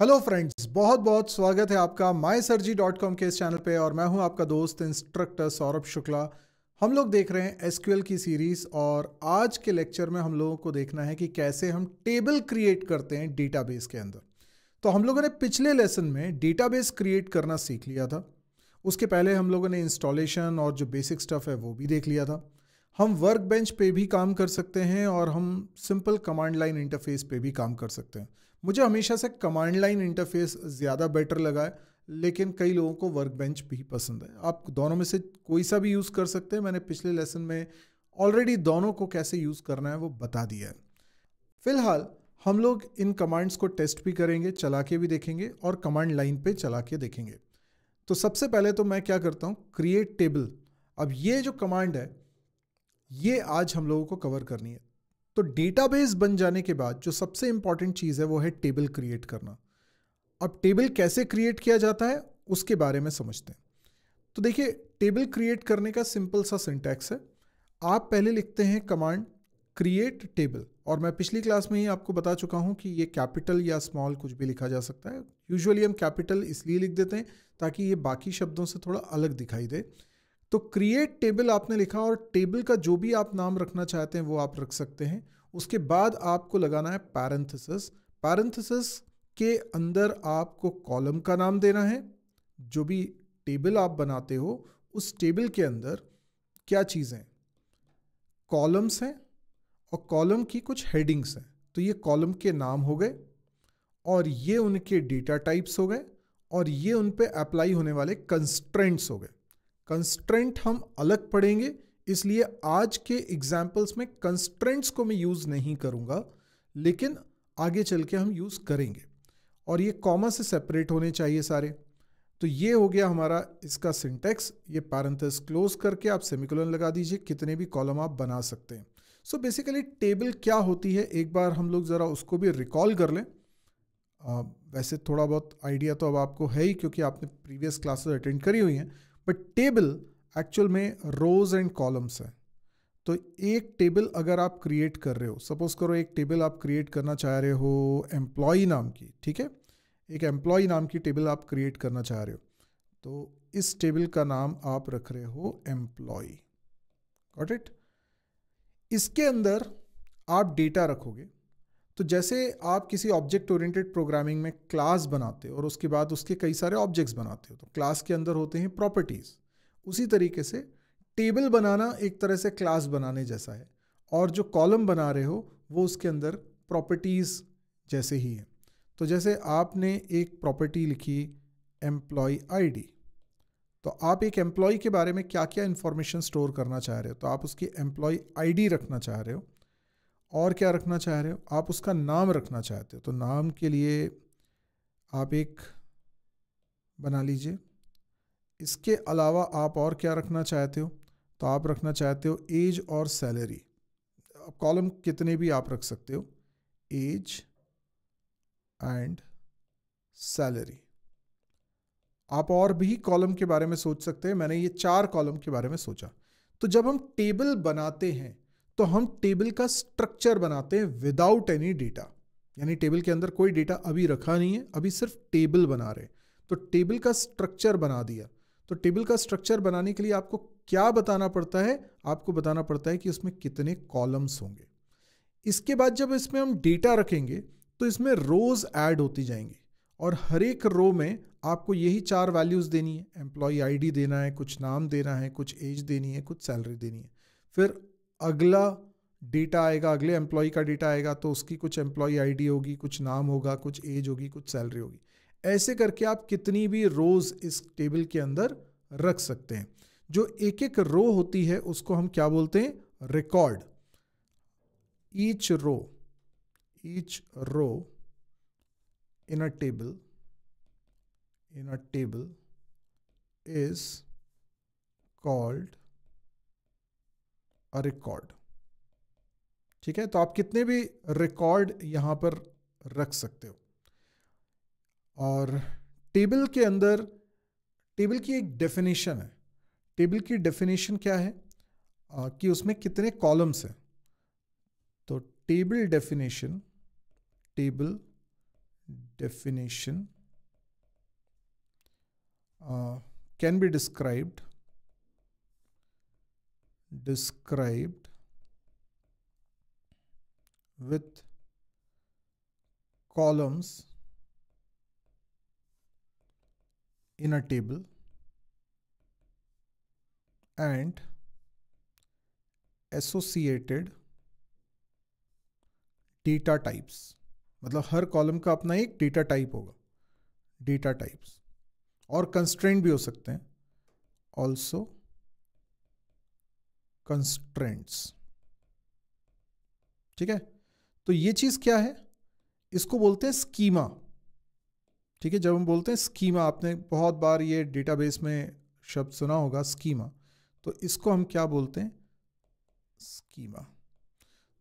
hello friends बहुत बहुत स्वागत है आपका my sir G dot com के इस चैनल पे और मैं हूं आपका दोस्त इंस्ट्रक्टर सौरभ शुक्ला हम लोग देख रहे हैं एस की सीरीज़ और आज के लेक्चर में हम लोगों को देखना है कि कैसे हम टेबल क्रिएट करते हैं डेटाबेस के अंदर तो हम लोगों ने पिछले लेसन में डेटाबेस क्रिएट करना सीख लिया था उसके पहले हम लोगों ने इंस्टॉलेशन और जो बेसिक स्टफ़ है वो भी देख लिया था हम वर्क बेंच पे भी काम कर सकते हैं और हम सिंपल कमांड लाइन इंटरफेस पे भी काम कर सकते हैं मुझे हमेशा से कमांड लाइन इंटरफेस ज़्यादा बेटर लगा है लेकिन कई लोगों को वर्क बेंच भी पसंद है आप दोनों में से कोई सा भी यूज़ कर सकते हैं मैंने पिछले लेसन में ऑलरेडी दोनों को कैसे यूज़ करना है वो बता दिया है फिलहाल हम लोग इन कमांड्स को टेस्ट भी करेंगे चला के भी देखेंगे और कमांड लाइन पे चला के देखेंगे तो सबसे पहले तो मैं क्या करता हूँ क्रिएट टेबल अब ये जो कमांड है ये आज हम लोगों को कवर करनी है तो डेटाबेस बन जाने के बाद जो सबसे इंपॉर्टेंट चीज़ है वो है टेबल क्रिएट करना अब टेबल कैसे क्रिएट किया जाता है उसके बारे में समझते हैं तो देखिए टेबल क्रिएट करने का सिंपल सा सिंटैक्स है आप पहले लिखते हैं कमांड क्रिएट टेबल और मैं पिछली क्लास में ही आपको बता चुका हूं कि ये कैपिटल या स्मॉल कुछ भी लिखा जा सकता है यूजुअली हम कैपिटल इसलिए लिख देते हैं ताकि ये बाकी शब्दों से थोड़ा अलग दिखाई दे तो क्रिएट टेबल आपने लिखा और टेबल का जो भी आप नाम रखना चाहते हैं वो आप रख सकते हैं उसके बाद आपको लगाना है पैरेंथिस पैरेंथिस के अंदर आपको कॉलम का नाम देना है जो भी टेबल आप बनाते हो उस टेबल के अंदर क्या चीज़ें कॉलम्स हैं और कॉलम की कुछ हेडिंग्स हैं तो ये कॉलम के नाम हो गए और ये उनके डेटा टाइप्स हो गए और ये उन पर अप्लाई होने वाले कंस्ट्रेंट्स हो गए कंस्ट्रेंट हम अलग पढ़ेंगे इसलिए आज के एग्जाम्पल्स में कंस्ट्रेंट्स को मैं यूज़ नहीं करूँगा लेकिन आगे चल के हम यूज़ करेंगे और ये कॉमा से सेपरेट होने चाहिए सारे तो ये हो गया हमारा इसका सिंटेक्स ये पैरेंथस क्लोज करके आप सेमिकोलन लगा दीजिए कितने भी कॉलम आप बना सकते हैं सो बेसिकली टेबल क्या होती है एक बार हम लोग ज़रा उसको भी रिकॉल कर लें आ, वैसे थोड़ा बहुत आइडिया तो अब आपको है ही क्योंकि आपने प्रीवियस क्लासेस अटेंड करी हुई हैं बट टेबल एक्चुअल में रोज एंड कॉलम्स हैं तो एक टेबल अगर आप क्रिएट कर रहे हो सपोज करो एक टेबल आप क्रिएट करना चाह रहे हो एम्प्लॉय नाम की ठीक है एक एम्प्लॉय नाम की टेबल आप क्रिएट करना चाह रहे हो तो इस टेबल का नाम आप रख रहे हो एम्प्लॉय गॉट इट इसके अंदर आप डेटा रखोगे तो जैसे आप किसी ऑब्जेक्ट ओरिएंटेड प्रोग्रामिंग में क्लास बनाते हो और उसके बाद उसके कई सारे ऑब्जेक्ट्स बनाते हो तो क्लास के अंदर होते हैं प्रॉपर्टीज़ उसी तरीके से टेबल बनाना एक तरह से क्लास बनाने जैसा है और जो कॉलम बना रहे हो वो उसके अंदर प्रॉपर्टीज़ जैसे ही है तो जैसे आपने एक प्रॉपर्टी लिखी एम्प्लॉय आईडी तो आप एक एम्प्लॉय के बारे में क्या क्या इन्फॉर्मेशन स्टोर करना चाह रहे हो तो आप उसकी एम्प्लॉय आईडी रखना चाह रहे हो और क्या रखना चाह रहे हो आप उसका नाम रखना चाहते हो तो नाम के लिए आप एक बना लीजिए इसके अलावा आप और क्या रखना चाहते हो तो आप रखना चाहते हो एज और सैलरी कॉलम कितने भी आप रख सकते हो एज एंड सैलरी आप और भी कॉलम के बारे में सोच सकते हैं मैंने ये चार कॉलम के बारे में सोचा तो जब हम टेबल बनाते हैं तो हम टेबल का स्ट्रक्चर बनाते हैं विदाउट एनी डेटा यानी टेबल के अंदर कोई डेटा अभी रखा नहीं है अभी सिर्फ टेबल बना रहे तो टेबल का स्ट्रक्चर बना दिया तो टेबल का स्ट्रक्चर बनाने के लिए आपको क्या बताना पड़ता है आपको बताना पड़ता है कि उसमें कितने कॉलम्स होंगे इसके बाद जब इसमें हम डेटा रखेंगे तो इसमें रोज़ ऐड होती जाएंगी और हर एक रो में आपको यही चार वैल्यूज़ देनी है एम्प्लॉय आईडी देना है कुछ नाम देना है कुछ एज देनी है कुछ सैलरी देनी है फिर अगला डेटा आएगा अगले एम्प्लॉय का डेटा आएगा तो उसकी कुछ एम्प्लॉय आईडी होगी कुछ नाम होगा कुछ एज होगी कुछ सैलरी होगी ऐसे करके आप कितनी भी रोज़ इस टेबल के अंदर रख सकते हैं जो एक एक रो होती है उसको हम क्या बोलते हैं record each row each row in a table in a table is called a record ठीक है तो आप कितने भी रिकॉर्ड यहां पर रख सकते हो और टेबल के अंदर टेबल की एक डेफिनेशन है टेबल की डेफिनेशन क्या है आ, कि उसमें कितने कॉलम्स हैं तो table definition table definition can be described described with columns in a table and associated data types मतलब हर कॉलम का अपना एक डेटा टाइप होगा डेटा टाइप्स और कंस्ट्रेंट भी हो सकते हैं ऑल्सो कंस्ट्रेंट्स ठीक है तो ये चीज क्या है इसको बोलते हैं स्कीमा ठीक है जब हम बोलते हैं स्कीमा आपने बहुत बार ये डेटाबेस में शब्द सुना होगा स्कीमा तो इसको हम क्या बोलते हैं स्कीमा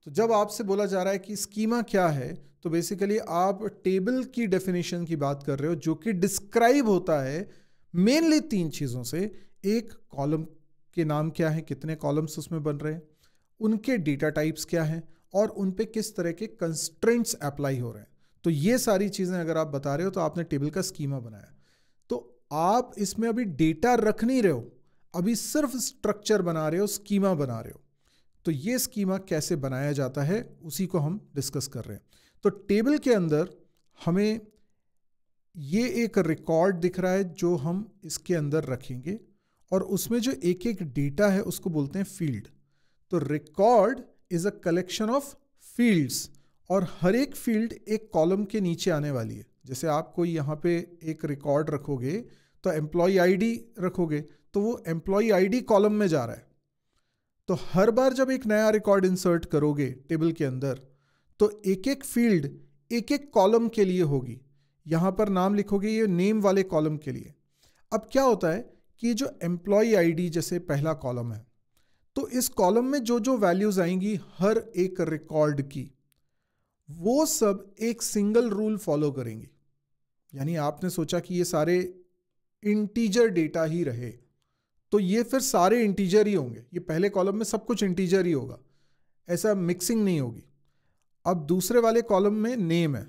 तो जब आपसे बोला जा रहा है कि स्कीमा क्या है तो बेसिकली आप टेबल की डेफिनेशन की बात कर रहे हो जो कि डिस्क्राइब होता है मेनली तीन चीज़ों से एक कॉलम के नाम क्या हैं कितने कॉलम्स उसमें बन रहे हैं उनके डेटा टाइप्स क्या हैं और उन पर किस तरह के कंस्ट्रेंट्स अप्लाई हो रहे हैं तो ये सारी चीज़ें अगर आप बता रहे हो तो आपने टेबल का स्कीमा बनाया तो आप इसमें अभी डेटा रख नहीं रहे हो अभी सिर्फ स्ट्रक्चर बना रहे हो स्कीमा बना रहे हो तो ये स्कीमा कैसे बनाया जाता है उसी को हम डिस्कस कर रहे हैं तो टेबल के अंदर हमें ये एक रिकॉर्ड दिख रहा है जो हम इसके अंदर रखेंगे और उसमें जो एक एक डेटा है उसको बोलते हैं फील्ड तो record is a collection of fields और हर एक फील्ड एक कॉलम के नीचे आने वाली है जैसे आप कोई यहाँ पे एक रिकॉर्ड रखोगे तो एम्प्लॉय आईडी रखोगे तो वो एम्प्लॉय आईडी कॉलम में जा रहा है तो हर बार जब एक नया रिकॉर्ड इंसर्ट करोगे टेबल के अंदर तो एक एक फील्ड एक एक कॉलम के लिए होगी यहां पर नाम लिखोगे ये नेम वाले कॉलम के लिए अब क्या होता है कि जो एम्प्लॉय आईडी जैसे पहला कॉलम है तो इस कॉलम में जो जो वैल्यूज आएंगी हर एक रिकॉर्ड की वो सब एक सिंगल रूल फॉलो करेंगे यानी आपने सोचा कि ये सारे इंटीजर डेटा ही रहे तो ये फिर सारे इंटीजर ही होंगे ये पहले कॉलम में सब कुछ इंटीजर ही होगा ऐसा मिक्सिंग नहीं होगी अब दूसरे वाले कॉलम में नेम है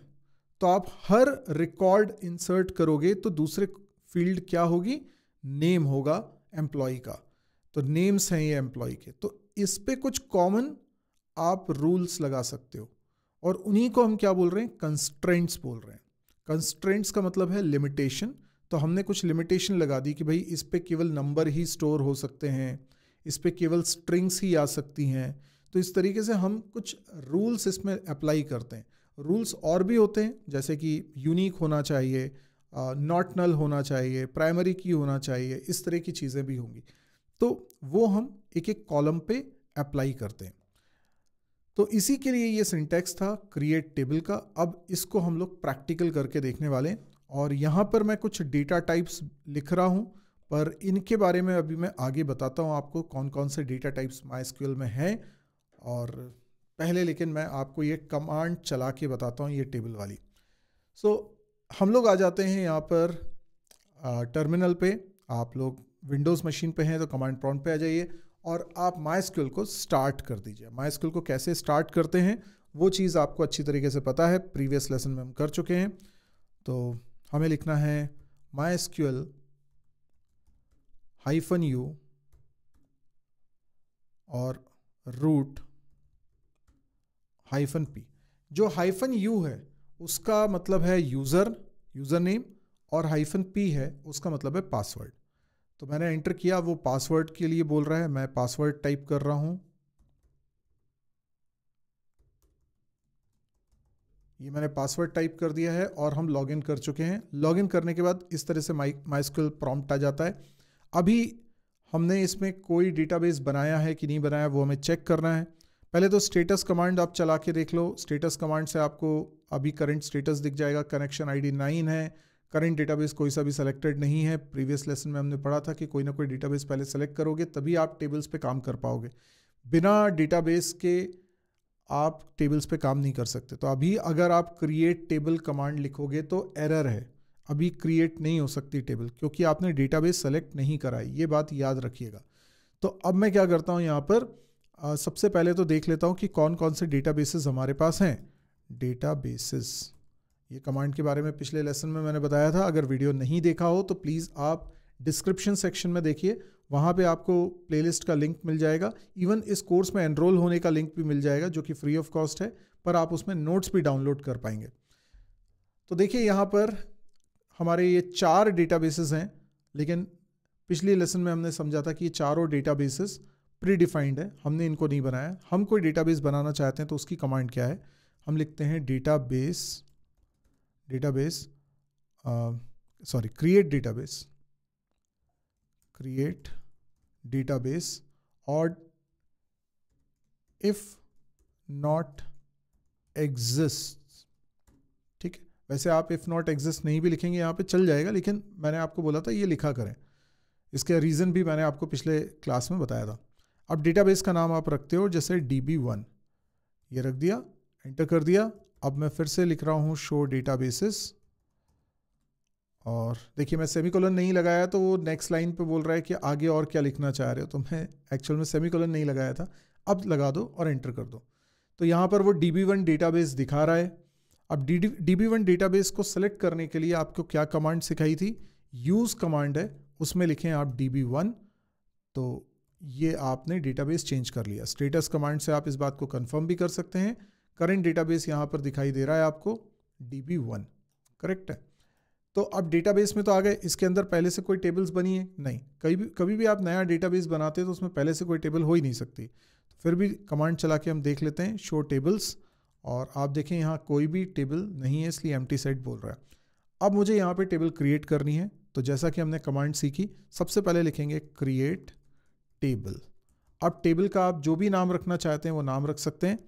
तो आप हर रिकॉर्ड इंसर्ट करोगे तो दूसरे फील्ड क्या होगी नेम होगा एम्प्लॉय का तो नेम्स हैं ये एम्प्लॉय के तो इस पर कुछ कॉमन आप रूल्स लगा सकते हो और उन्हीं को हम क्या बोल रहे हैं कंस्ट्रेंट्स बोल रहे हैं कंस्ट्रेंट्स का मतलब है लिमिटेशन तो हमने कुछ लिमिटेशन लगा दी कि भाई इस पर केवल नंबर ही स्टोर हो सकते हैं इस पर केवल स्ट्रिंग्स ही आ सकती हैं तो इस तरीके से हम कुछ रूल्स इसमें अप्लाई करते हैं रूल्स और भी होते हैं जैसे कि यूनिक होना चाहिए नॉट नल होना चाहिए प्राइमरी की होना चाहिए इस तरह की चीज़ें भी होंगी तो वो हम एक एक कॉलम पे अप्लाई करते हैं तो इसी के लिए ये सिंटेक्स था क्रिएट टेबल का अब इसको हम लोग प्रैक्टिकल करके देखने वाले हैं और यहाँ पर मैं कुछ डेटा टाइप्स लिख रहा हूँ पर इनके बारे में अभी मैं आगे बताता हूँ आपको कौन कौन से डेटा टाइप्स माई में हैं और पहले लेकिन मैं आपको ये कमांड चला के बताता हूँ ये टेबल वाली सो so, हम लोग आ जाते हैं यहाँ पर टर्मिनल पे आप लोग विंडोज़ मशीन पे हैं तो कमांड प्रॉन्ट पे आ जाइए और आप माई को स्टार्ट कर दीजिए माई को कैसे स्टार्ट करते हैं वो चीज़ आपको अच्छी तरीके से पता है प्रीवियस लेसन में हम कर चुके हैं तो हमें लिखना है माई हाइफन यू और रूट हाइफन पी जो हाइफन यू है उसका मतलब है यूज़र यूज़र नेम और हाइफन पी है उसका मतलब है पासवर्ड तो मैंने एंटर किया वो पासवर्ड के लिए बोल रहा है मैं पासवर्ड टाइप कर रहा हूँ ये मैंने पासवर्ड टाइप कर दिया है और हम लॉगिन कर चुके हैं लॉगिन करने के बाद इस तरह से माई माइस्कुल प्रॉम्प्ट आ जाता है अभी हमने इसमें कोई डेटाबेस बनाया है कि नहीं बनाया वो हमें चेक करना है पहले तो स्टेटस कमांड आप चला के देख लो स्टेटस कमांड से आपको अभी करंट स्टेटस दिख जाएगा कनेक्शन आईडी नाइन है करंट डेटाबेस कोई सा भी सिलेक्टेड नहीं है प्रीवियस लेसन में हमने पढ़ा था कि कोई ना कोई डेटाबेस पहले सेलेक्ट करोगे तभी आप टेबल्स पे काम कर पाओगे बिना डेटाबेस के आप टेबल्स पे काम नहीं कर सकते तो अभी अगर आप क्रिएट टेबल कमांड लिखोगे तो एरर है अभी क्रिएट नहीं हो सकती टेबल क्योंकि आपने डेटाबेस सेलेक्ट नहीं कराई ये बात याद रखिएगा तो अब मैं क्या करता हूँ यहाँ पर सबसे पहले तो देख लेता हूँ कि कौन कौन से डेटा बेसिस हमारे पास हैं डेटा बेसिस ये कमांड के बारे में पिछले लेसन में मैंने बताया था अगर वीडियो नहीं देखा हो तो प्लीज़ आप डिस्क्रिप्शन सेक्शन में देखिए वहाँ पे आपको प्लेलिस्ट का लिंक मिल जाएगा इवन इस कोर्स में एनरोल होने का लिंक भी मिल जाएगा जो कि फ्री ऑफ कॉस्ट है पर आप उसमें नोट्स भी डाउनलोड कर पाएंगे तो देखिए यहाँ पर हमारे ये चार डेटाबेसेस हैं लेकिन पिछले लेसन में हमने समझा था कि ये चारों बेसिस प्रीडिफाइंड है हमने इनको नहीं बनाया हम कोई डेटाबेस बनाना चाहते हैं तो उसकी कमांड क्या है हम लिखते हैं database database sorry create database create database और इफ नॉट एग्जिस्ट ठीक है वैसे आप इफ़ नॉट एग्जिस्ट नहीं भी लिखेंगे यहाँ पे चल जाएगा लेकिन मैंने आपको बोला था ये लिखा करें इसके रीज़न भी मैंने आपको पिछले क्लास में बताया था अब डेटाबेस का नाम आप रखते हो जैसे डी बी वन ये रख दिया एंटर कर दिया अब मैं फिर से लिख रहा हूँ शो डेटा बेसिस और देखिए मैं सेमी कॉलन नहीं लगाया तो वो नेक्स्ट लाइन पे बोल रहा है कि आगे और क्या लिखना चाह रहे हो तो मैं एक्चुअल में सेमी कॉलन नहीं लगाया था अब लगा दो और एंटर कर दो तो यहाँ पर वो डी बी वन डेटाबेस दिखा रहा है अब D D B one database को सेलेक्ट करने के लिए आपको क्या कमांड सिखाई थी यूज़ कमांड है उसमें लिखें आप डी बी वन तो ये आपने डेटाबेस चेंज कर लिया स्टेटस कमांड से आप इस बात को कंफर्म भी कर सकते हैं करंट डेटाबेस यहाँ पर दिखाई दे रहा है आपको डी बी वन करेक्ट है तो अब डेटाबेस में तो आ गए इसके अंदर पहले से कोई टेबल्स बनी है नहीं कभी भी कभी भी आप नया डेटाबेस बनाते हैं तो उसमें पहले से कोई टेबल हो ही नहीं सकती तो फिर भी कमांड चला के हम देख लेते हैं शो टेबल्स और आप देखें यहाँ कोई भी टेबल नहीं है इसलिए एम सेट बोल रहा है अब मुझे यहाँ पर टेबल क्रिएट करनी है तो जैसा कि हमने कमांड सीखी सबसे पहले लिखेंगे क्रिएट टेबल अब टेबल का आप जो भी नाम रखना चाहते हैं वो नाम रख सकते हैं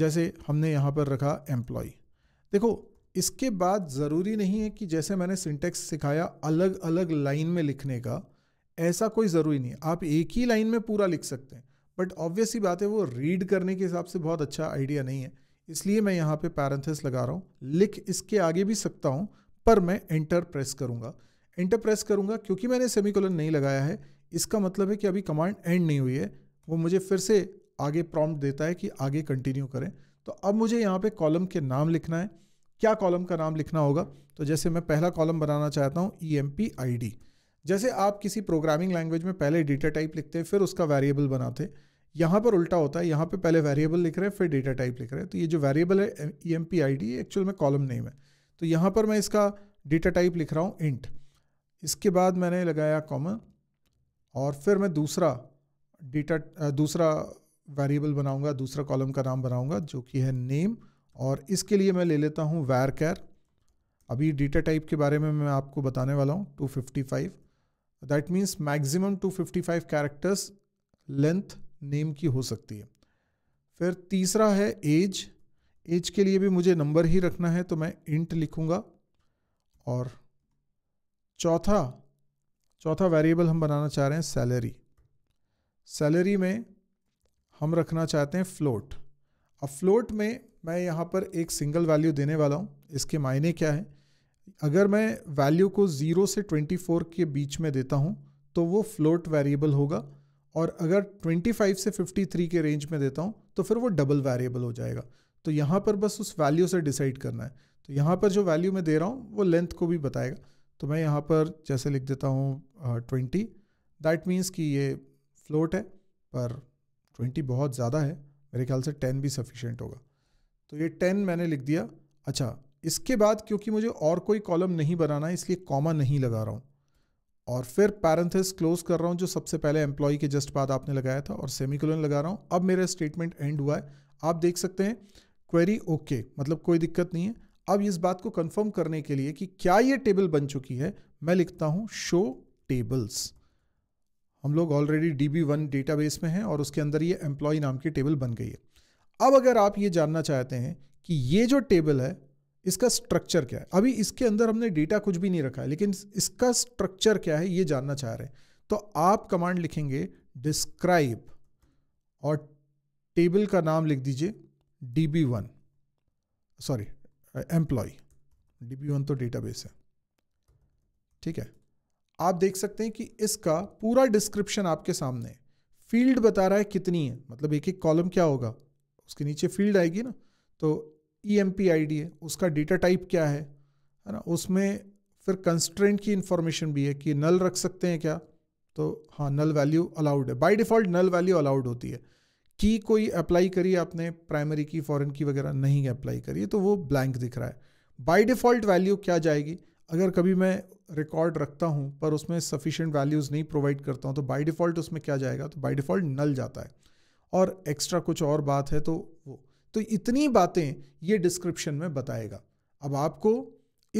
जैसे हमने यहाँ पर रखा एम्प्लॉय देखो इसके बाद ज़रूरी नहीं है कि जैसे मैंने सिंटेक्स सिखाया अलग अलग लाइन में लिखने का ऐसा कोई ज़रूरी नहीं आप एक ही लाइन में पूरा लिख सकते हैं बट ऑब्वियस ही बात है वो रीड करने के हिसाब से बहुत अच्छा आइडिया नहीं है इसलिए मैं यहाँ पे पैरेंथस लगा रहा हूँ लिख इसके आगे भी सकता हूँ पर मैं एंटर प्रेस करूँगा एंटर प्रेस करूँगा क्योंकि मैंने सेमी नहीं लगाया है इसका मतलब है कि अभी कमांड एंड नहीं हुई है वो मुझे फिर से आगे प्रॉम्प्ट देता है कि आगे कंटिन्यू करें तो अब मुझे यहाँ पे कॉलम के नाम लिखना है क्या कॉलम का नाम लिखना होगा तो जैसे मैं पहला कॉलम बनाना चाहता हूँ E M P I D जैसे आप किसी प्रोग्रामिंग लैंग्वेज में पहले डेटा टाइप लिखते हैं फिर उसका वेरिएबल बनाते यहाँ पर उल्टा होता है यहाँ पे पहले वेरिएबल लिख रहे हैं फिर डेटा टाइप लिख रहे हैं तो ये जो वेरिएबल है E M P I D actual में कॉलम नेम है तो यहाँ पर मैं इसका डेटा टाइप लिख रहा हूँ इंट इसके बाद मैंने लगाया कॉमन और फिर मैं दूसरा डेटा दूसरा वेरिएबल बनाऊंगा दूसरा कॉलम का नाम बनाऊंगा जो कि है नेम और इसके लिए मैं ले लेता हूँ वैर कैर अभी डेटा टाइप के बारे में मैं आपको बताने वाला हूँ 255 fifty five that means maximum 255 fifty five characters length name की हो सकती है फिर तीसरा है एज एज के लिए भी मुझे नंबर ही रखना है तो मैं इंट लिखूँगा और चौथा चौथा वेरिएबल हम बनाना चाह रहे हैं सैलरी सैलरी में हम रखना चाहते हैं फ्लोट अब फ्लोट में मैं यहाँ पर एक सिंगल वैल्यू देने वाला हूँ इसके मायने क्या है अगर मैं वैल्यू को ज़ीरो से ट्वेंटी फोर के बीच में देता हूँ तो वो फ्लोट वेरिएबल होगा और अगर ट्वेंटी फाइव से फिफ्टी थ्री के रेंज में देता हूँ तो फिर वो डबल वेरिएबल हो जाएगा तो यहाँ पर बस उस वैल्यू से डिसाइड करना है तो यहाँ पर जो वैल्यू मैं दे रहा हूँ वो लेंथ को भी बताएगा तो मैं यहाँ पर जैसे लिख देता हूँ ट्वेंटी दैट मीन्स कि ये फ्लोट है पर ट्वेंटी बहुत ज़्यादा है मेरे ख्याल से टेन भी सफिशेंट होगा तो ये टेन मैंने लिख दिया अच्छा इसके बाद क्योंकि मुझे और कोई कॉलम नहीं बनाना है इसलिए कॉमा नहीं लगा रहा हूँ और फिर पैरेंथेस क्लोज कर रहा हूँ जो सबसे पहले एम्प्लॉय के जस्ट बाद आपने लगाया था और सेमिकोलन लगा रहा हूँ अब मेरा स्टेटमेंट एंड हुआ है आप देख सकते हैं क्वेरी ओके okay, मतलब कोई दिक्कत नहीं है अब इस बात को कंफर्म करने के लिए कि क्या ये टेबल बन चुकी है मैं लिखता हूं शो टेबल्स हम लोग already D B one database में हैं और उसके अंदर ये एम्प्लॉय नाम की टेबल बन गई है अब अगर आप ये जानना चाहते हैं कि ये जो टेबल है इसका स्ट्रक्चर क्या है अभी इसके अंदर हमने डेटा कुछ भी नहीं रखा है लेकिन इसका स्ट्रक्चर क्या है ये जानना चाह रहे हैं तो आप कमांड लिखेंगे डिस्क्राइब और टेबल का नाम लिख दीजिए D B one sorry employ D one तो डेटाबेस है ठीक है आप देख सकते हैं कि इसका पूरा डिस्क्रिप्शन आपके सामने है फील्ड बता रहा है कितनी है मतलब एक एक कॉलम क्या होगा उसके नीचे फील्ड आएगी ना तो E M P I D है उसका डेटा टाइप क्या है है ना उसमें फिर कंस्ट्रेंट की इंफॉर्मेशन भी है कि नल रख सकते हैं क्या तो हाँ नल वैल्यू अलाउड है by default null value allowed होती है की कोई अप्लाई करी आपने प्राइमरी की फॉरेन की वगैरह नहीं अप्लाई करी तो वो ब्लैंक दिख रहा है बाय डिफ़ॉल्ट वैल्यू क्या जाएगी अगर कभी मैं रिकॉर्ड रखता हूँ पर उसमें सफिशेंट वैल्यूज़ नहीं प्रोवाइड करता हूँ तो बाय डिफ़ॉल्ट उसमें क्या जाएगा तो बाय डिफ़ॉल्ट नल जाता है और एक्स्ट्रा कुछ और बात है तो वो तो इतनी बातें ये डिस्क्रिप्शन में बताएगा अब आपको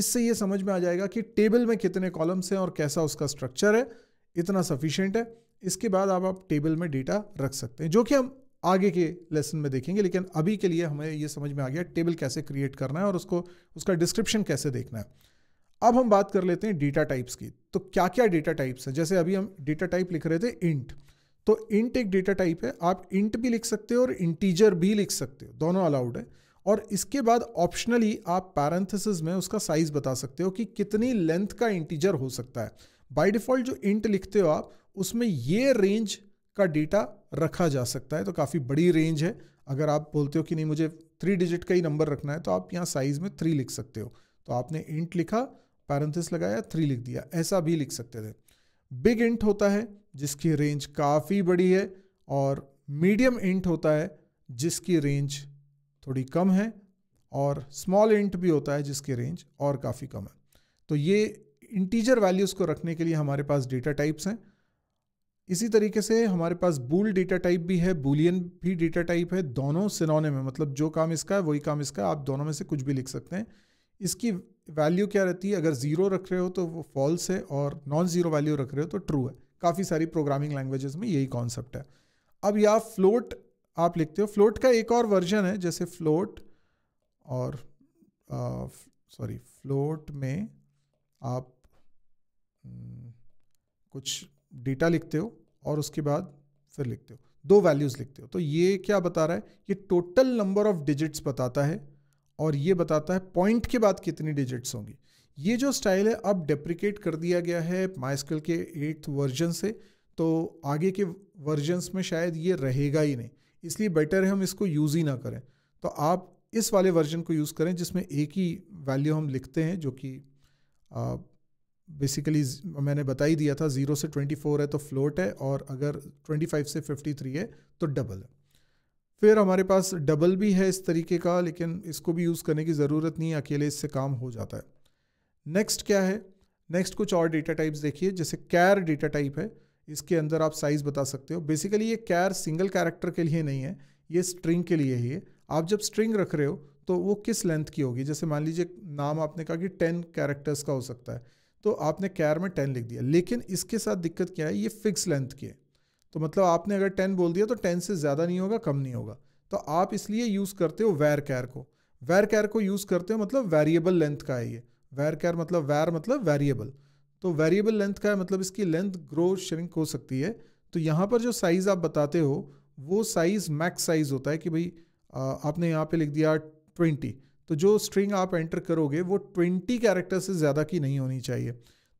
इससे ये समझ में आ जाएगा कि टेबल में कितने कॉलम्स हैं और कैसा उसका स्ट्रक्चर है इतना सफिशिएंट है इसके बाद आप आप टेबल में डेटा रख सकते हैं जो कि हम आगे के लेसन में देखेंगे लेकिन अभी के लिए हमें ये समझ में आ गया टेबल कैसे क्रिएट करना है और उसको उसका डिस्क्रिप्शन कैसे देखना है अब हम बात कर लेते हैं डेटा टाइप्स की तो क्या क्या डेटा टाइप्स हैं जैसे अभी हम डेटा टाइप लिख रहे थे इंट तो इंट एक डेटा टाइप है आप इंट भी लिख सकते हो और इंटीजर भी लिख सकते हो दोनों अलाउड है और इसके बाद ऑप्शनली आप पैरेंथेसिस में उसका साइज बता सकते हो कि कितनी लेंथ का इंटीजर हो सकता है बाय डिफॉल्ट जो इंट लिखते हो आप उसमें ये रेंज का डेटा रखा जा सकता है तो काफ़ी बड़ी रेंज है अगर आप बोलते हो कि नहीं मुझे थ्री डिजिट का ही नंबर रखना है तो आप यहाँ साइज़ में थ्री लिख सकते हो तो आपने इंट लिखा पैरेंथिस लगाया थ्री लिख दिया ऐसा भी लिख सकते थे बिग इंट होता है जिसकी रेंज काफ़ी बड़ी है और मीडियम इंट होता है जिसकी रेंज थोड़ी कम है और स्मॉल इंट भी होता है जिसकी रेंज और काफ़ी कम है तो ये इंटीजर वैल्यूज़ को रखने के लिए हमारे पास डेटा टाइप्स हैं इसी तरीके से हमारे पास बूल डेटा टाइप भी है बूलियन भी डेटा टाइप है दोनों सिनोनिम है मतलब जो काम इसका है वही काम इसका आप दोनों में से कुछ भी लिख सकते हैं इसकी वैल्यू क्या रहती है अगर ज़ीरो रख रहे हो तो वो फॉल्स है और नॉन ज़ीरो वैल्यू रख रहे हो तो ट्रू है काफ़ी सारी प्रोग्रामिंग लैंग्वेजेस में यही कॉन्सेप्ट है अब या फ्लोट आप लिखते हो फ्लोट का एक और वर्जन है जैसे फ्लोट और सॉरी फ्लोट में आप हम्म, कुछ डेटा लिखते हो और उसके बाद फिर लिखते हो दो वैल्यूज़ लिखते हो तो ये क्या बता रहा है ये टोटल नंबर ऑफ डिजिट्स बताता है और ये बताता है पॉइंट के बाद कितनी डिजिट्स होंगी ये जो स्टाइल है अब डेप्रिकेट कर दिया गया है माइस्कल के एट्थ वर्जन से तो आगे के वर्जन्स में शायद ये रहेगा ही नहीं इसलिए बेटर है हम इसको यूज़ ही ना करें तो आप इस वाले वर्जन को यूज़ करें जिसमें एक ही वैल्यू हम लिखते हैं जो कि बेसिकली मैंने बता ही दिया था ज़ीरो से ट्वेंटी फोर है तो फ्लोट है और अगर ट्वेंटी फाइव से फिफ्टी थ्री है तो डबल है फिर हमारे पास डबल भी है इस तरीके का लेकिन इसको भी यूज़ करने की ज़रूरत नहीं है अकेले इससे काम हो जाता है नेक्स्ट क्या है नेक्स्ट कुछ और डेटा टाइप्स देखिए जैसे कैर डेटा टाइप है इसके अंदर आप साइज़ बता सकते हो बेसिकली ये कैर सिंगल कैरेक्टर के लिए नहीं है ये स्ट्रिंग के लिए ही है आप जब स्ट्रिंग रख रहे हो तो वो किस लेंथ की होगी जैसे मान लीजिए नाम आपने कहा कि टेन कैरेक्टर्स का हो सकता है तो आपने कैर में टेन लिख दिया लेकिन इसके साथ दिक्कत क्या है ये फिक्स लेंथ की है तो मतलब आपने अगर टेन बोल दिया तो टेन से ज़्यादा नहीं होगा कम नहीं होगा तो आप इसलिए यूज़ करते हो वैर कैर को वैर कैर को यूज़ करते हो मतलब वेरिएबल लेंथ का है ये वैर कैर मतलब वैर मतलब वेरिएबल तो वेरिएबल लेंथ का है मतलब इसकी लेंथ ग्रो श्रिंक हो सकती है तो यहाँ पर जो साइज़ आप बताते हो वो साइज़ मैक्स साइज़ होता है कि भाई आपने यहाँ पे लिख दिया ट्वेंटी तो जो स्ट्रिंग आप एंटर करोगे वो ट्वेंटी कैरेक्टर से ज़्यादा की नहीं होनी चाहिए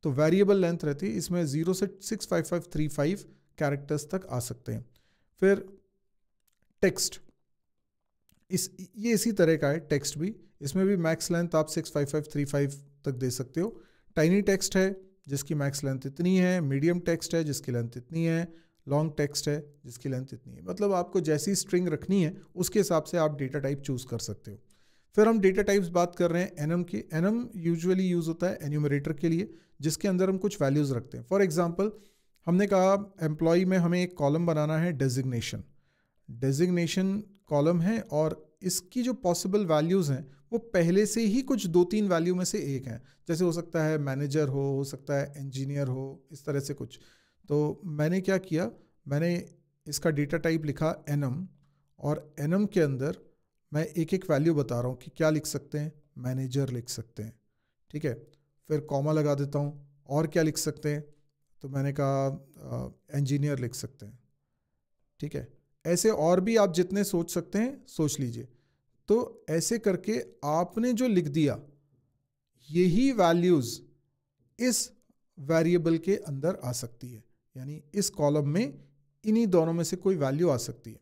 तो वेरिएबल लेंथ रहती है इसमें ज़ीरो से six five five three five characters तक आ सकते हैं फिर टेक्स्ट इस ये इसी तरह का है टेक्स्ट भी इसमें भी मैक्स लेंथ आप six five five three five तक दे सकते हो टाइनी टेक्स्ट है जिसकी मैक्स लेंथ इतनी है मीडियम टेक्स्ट है जिसकी लेंथ इतनी है लॉन्ग टेक्स्ट है जिसकी लेंथ इतनी है मतलब आपको जैसी स्ट्रिंग रखनी है उसके हिसाब से आप डेटा टाइप चूज़ कर सकते हो फिर हम डेटा टाइप्स बात कर रहे हैं एनम की एनम यूजुअली यूज़ होता है एन्यूमरेटर के लिए जिसके अंदर हम कुछ वैल्यूज़ रखते हैं फॉर एग्जाम्पल हमने कहा एम्प्लॉय में हमें एक कॉलम बनाना है डेजिग्नेशन डेजिग्नेशन कॉलम है और इसकी जो पॉसिबल वैल्यूज़ हैं वो पहले से ही कुछ दो तीन वैल्यू में से एक हैं जैसे हो सकता है मैनेजर हो हो सकता है इंजीनियर हो इस तरह से कुछ तो मैंने क्या किया मैंने इसका डेटा टाइप लिखा एनम और एनम के अंदर मैं एक एक वैल्यू बता रहा हूँ कि क्या लिख सकते हैं मैनेजर लिख सकते हैं ठीक है फिर कॉमा लगा देता हूँ और क्या लिख सकते हैं तो मैंने कहा इंजीनियर लिख सकते हैं ठीक है ऐसे और भी आप जितने सोच सकते हैं सोच लीजिए तो ऐसे करके आपने जो लिख दिया यही वैल्यूज़ इस वेरिएबल के अंदर आ सकती है यानी इस कॉलम में इन्हीं दोनों में से कोई वैल्यू आ सकती है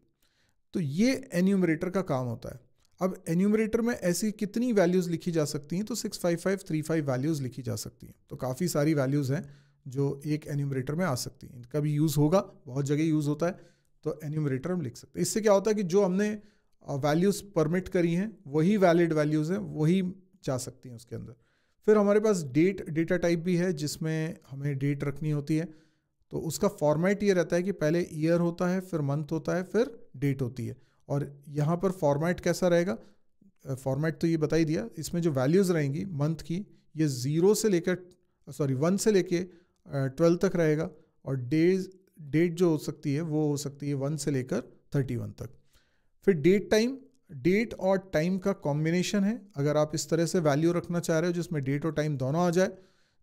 तो ये एन्यूमरेटर का काम होता है अब एन्यूमरेटर में ऐसी कितनी वैल्यूज़ लिखी जा सकती हैं तो six five five three five values लिखी जा सकती हैं तो काफ़ी सारी वैल्यूज़ हैं जो एक एन्यूमरेटर में आ सकती हैं इनका भी यूज़ होगा बहुत जगह यूज़ होता है तो एन्यूमरेटर हम लिख सकते हैं इससे क्या होता है कि जो हमने वैल्यूज़ परमिट करी हैं वही वैलिड वैल्यूज़ हैं वही जा सकती हैं उसके अंदर फिर हमारे पास डेट डेटा टाइप भी है जिसमें हमें डेट रखनी होती है तो उसका फॉर्मेट ये रहता है कि पहले ईयर होता है फिर मंथ होता है फिर डेट होती है और यहाँ पर फॉर्मेट कैसा रहेगा फॉर्मेट तो ये बता ही दिया इसमें जो वैल्यूज़ रहेंगी मंथ की ये ज़ीरो से लेकर सॉरी वन से लेके ट्वेल्व तक रहेगा और डेज डेट जो हो सकती है वो हो सकती है वन से लेकर थर्टी वन तक फिर डेट टाइम डेट और टाइम का कॉम्बिनेशन है अगर आप इस तरह से वैल्यू रखना चाह रहे हो जिसमें डेट और टाइम दोनों आ जाए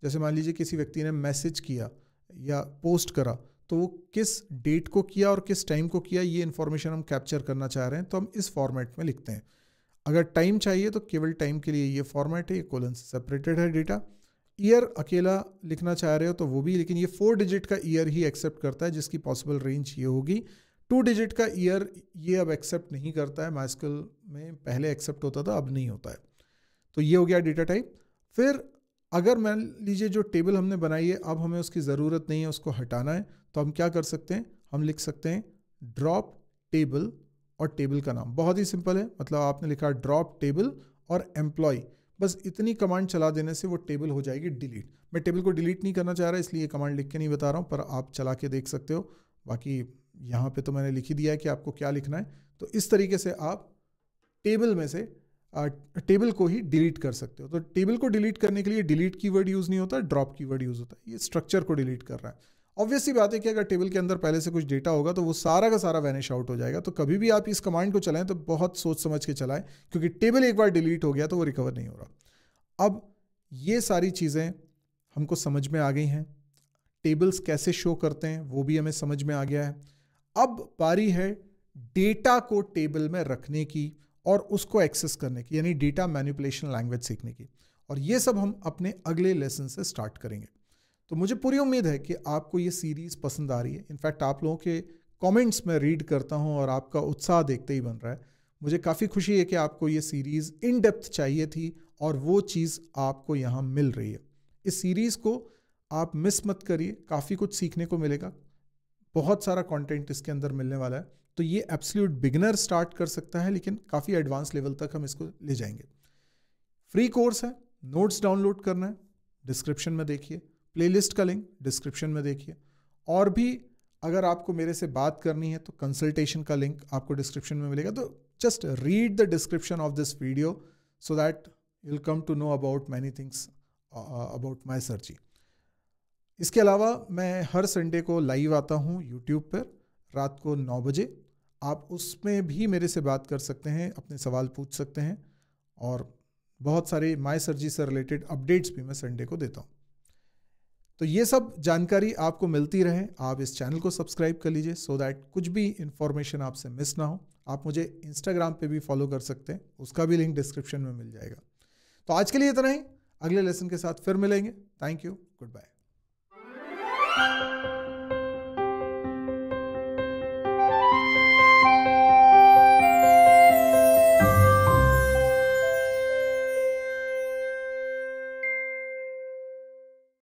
जैसे मान लीजिए किसी व्यक्ति ने मैसेज किया या पोस्ट करा तो वो किस डेट को किया और किस टाइम को किया ये इन्फॉर्मेशन हम कैप्चर करना चाह रहे हैं तो हम इस फॉर्मेट में लिखते हैं अगर टाइम चाहिए तो केवल टाइम के लिए ये फॉर्मेट है ये कोलन से सेपरेटेड है डेटा ईयर अकेला लिखना चाह रहे हो तो वो भी लेकिन ये फोर डिजिट का ईयर ही एक्सेप्ट करता है जिसकी पॉसिबल रेंज ये होगी टू डिजिट का ईयर ये अब एक्सेप्ट नहीं करता है मास्कल में पहले एक्सेप्ट होता था अब नहीं होता है तो ये हो गया डेटा टाइप फिर अगर मान लीजिए जो टेबल हमने बनाई है अब हमें उसकी ज़रूरत नहीं है उसको हटाना है तो हम क्या कर सकते हैं हम लिख सकते हैं ड्रॉप टेबल और टेबल का नाम बहुत ही सिंपल है मतलब आपने लिखा ड्रॉप टेबल और एम्प्लॉय बस इतनी कमांड चला देने से वो टेबल हो जाएगी डिलीट मैं टेबल को डिलीट नहीं करना चाह रहा इसलिए कमांड लिख के नहीं बता रहा हूँ पर आप चला के देख सकते हो बाकी यहाँ पे तो मैंने लिख ही दिया है कि आपको क्या लिखना है तो इस तरीके से आप टेबल में से टेबल को ही डिलीट कर सकते हो तो टेबल को डिलीट करने के लिए डिलीट की यूज़ नहीं होता ड्रॉप की यूज़ होता है ये स्ट्रक्चर को डिलीट कर रहा है ऑब्वियसली बात है कि अगर टेबल के अंदर पहले से कुछ डेटा होगा तो वो सारा का सारा वैनिश आउट हो जाएगा तो कभी भी आप इस कमांड को चलाएं तो बहुत सोच समझ के चलाएं क्योंकि टेबल एक बार डिलीट हो गया तो वो रिकवर नहीं हो रहा अब ये सारी चीज़ें हमको समझ में आ गई हैं टेबल्स कैसे शो करते हैं वो भी हमें समझ में आ गया है अब बारी है डेटा को टेबल में रखने की और उसको एक्सेस करने की यानी डेटा मैनिपुलेशन लैंग्वेज सीखने की और ये सब हम अपने अगले लेसन से स्टार्ट करेंगे तो मुझे पूरी उम्मीद है कि आपको ये सीरीज़ पसंद आ रही है इनफैक्ट आप लोगों के कमेंट्स में रीड करता हूँ और आपका उत्साह देखते ही बन रहा है मुझे काफ़ी खुशी है कि आपको ये सीरीज़ इन डेप्थ चाहिए थी और वो चीज़ आपको यहाँ मिल रही है इस सीरीज़ को आप मिस मत करिए काफ़ी कुछ सीखने को मिलेगा बहुत सारा कंटेंट इसके अंदर मिलने वाला है तो ये एब्सोल्यूट बिगनर स्टार्ट कर सकता है लेकिन काफ़ी एडवांस लेवल तक हम इसको ले जाएंगे फ्री कोर्स है नोट्स डाउनलोड करना है डिस्क्रिप्शन में देखिए प्लेलिस्ट का लिंक डिस्क्रिप्शन में देखिए और भी अगर आपको मेरे से बात करनी है तो कंसल्टेशन का लिंक आपको डिस्क्रिप्शन में मिलेगा तो just read the description of this video so that you'll come to know about many things about my सर्जी इसके अलावा मैं हर संडे को लाइव आता हूँ यूट्यूब पर रात को नौ बजे आप उसमें भी मेरे से बात कर सकते हैं अपने सवाल पूछ सकते हैं और बहुत सारे माई सर्जी से रिलेटेड अपडेट्स भी मैं संडे को देता हूँ तो ये सब जानकारी आपको मिलती रहे आप इस चैनल को सब्सक्राइब कर लीजिए सो दैट कुछ भी इन्फॉर्मेशन आपसे मिस ना हो आप मुझे इंस्टाग्राम पे भी फॉलो कर सकते हैं उसका भी लिंक डिस्क्रिप्शन में मिल जाएगा तो आज के लिए इतना ही अगले लेसन के साथ फिर मिलेंगे थैंक यू गुड बाय